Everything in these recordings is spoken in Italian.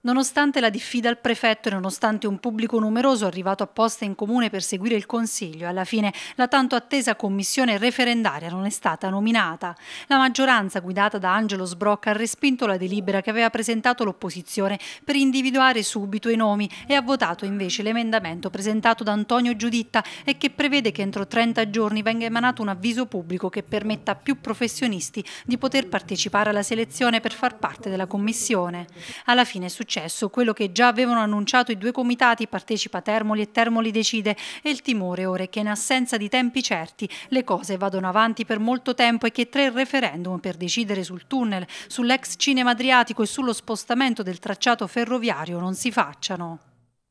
Nonostante la diffida al prefetto e nonostante un pubblico numeroso arrivato apposta in comune per seguire il Consiglio, alla fine la tanto attesa commissione referendaria non è stata nominata. La maggioranza guidata da Angelo Sbrocca ha respinto la delibera che aveva presentato l'opposizione per individuare subito i nomi e ha votato invece l'emendamento presentato da Antonio Giuditta e che prevede che entro 30 giorni venga emanato un avviso pubblico che permetta a più professionisti di poter partecipare alla selezione per far parte della commissione. Alla fine succede successo quello che già avevano annunciato i due comitati partecipa Termoli e Termoli decide e il timore ora è che in assenza di tempi certi le cose vadano avanti per molto tempo e che tre referendum per decidere sul tunnel, sull'ex cinema adriatico e sullo spostamento del tracciato ferroviario non si facciano.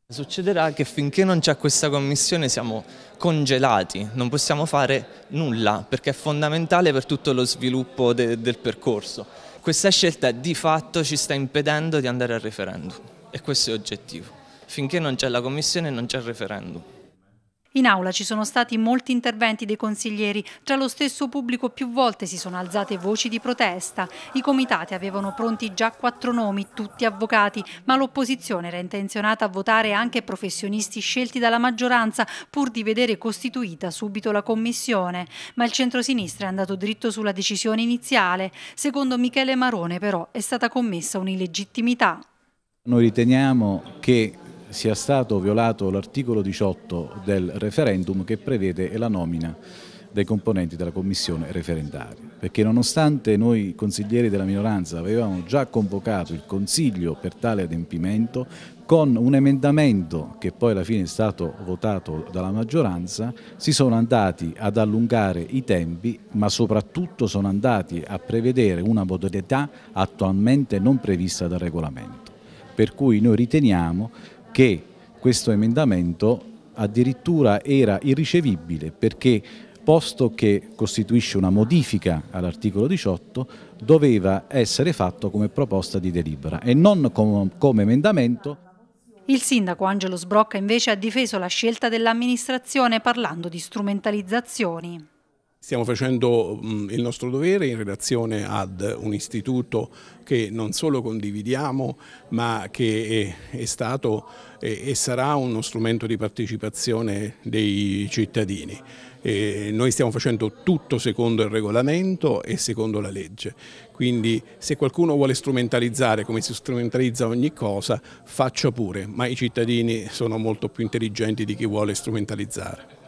Succederà che finché non c'è questa commissione siamo congelati, non possiamo fare nulla perché è fondamentale per tutto lo sviluppo de del percorso. Questa scelta di fatto ci sta impedendo di andare al referendum e questo è oggettivo. Finché non c'è la commissione non c'è il referendum. In aula ci sono stati molti interventi dei consiglieri, tra lo stesso pubblico più volte si sono alzate voci di protesta. I comitati avevano pronti già quattro nomi, tutti avvocati, ma l'opposizione era intenzionata a votare anche professionisti scelti dalla maggioranza pur di vedere costituita subito la commissione. Ma il centrosinistra è andato dritto sulla decisione iniziale. Secondo Michele Marone però è stata commessa un'illegittimità. Noi riteniamo che sia stato violato l'articolo 18 del referendum che prevede la nomina dei componenti della commissione referendaria, perché nonostante noi consiglieri della minoranza avevamo già convocato il Consiglio per tale adempimento, con un emendamento che poi alla fine è stato votato dalla maggioranza, si sono andati ad allungare i tempi, ma soprattutto sono andati a prevedere una modalità attualmente non prevista dal regolamento. Per cui noi riteniamo che questo emendamento addirittura era irricevibile perché posto che costituisce una modifica all'articolo 18 doveva essere fatto come proposta di delibera e non com come emendamento. Il sindaco Angelo Sbrocca invece ha difeso la scelta dell'amministrazione parlando di strumentalizzazioni. Stiamo facendo mm, il nostro dovere in relazione ad un istituto che non solo condividiamo ma che è, stato e sarà uno strumento di partecipazione dei cittadini. E noi stiamo facendo tutto secondo il regolamento e secondo la legge, quindi se qualcuno vuole strumentalizzare come si strumentalizza ogni cosa faccia pure, ma i cittadini sono molto più intelligenti di chi vuole strumentalizzare.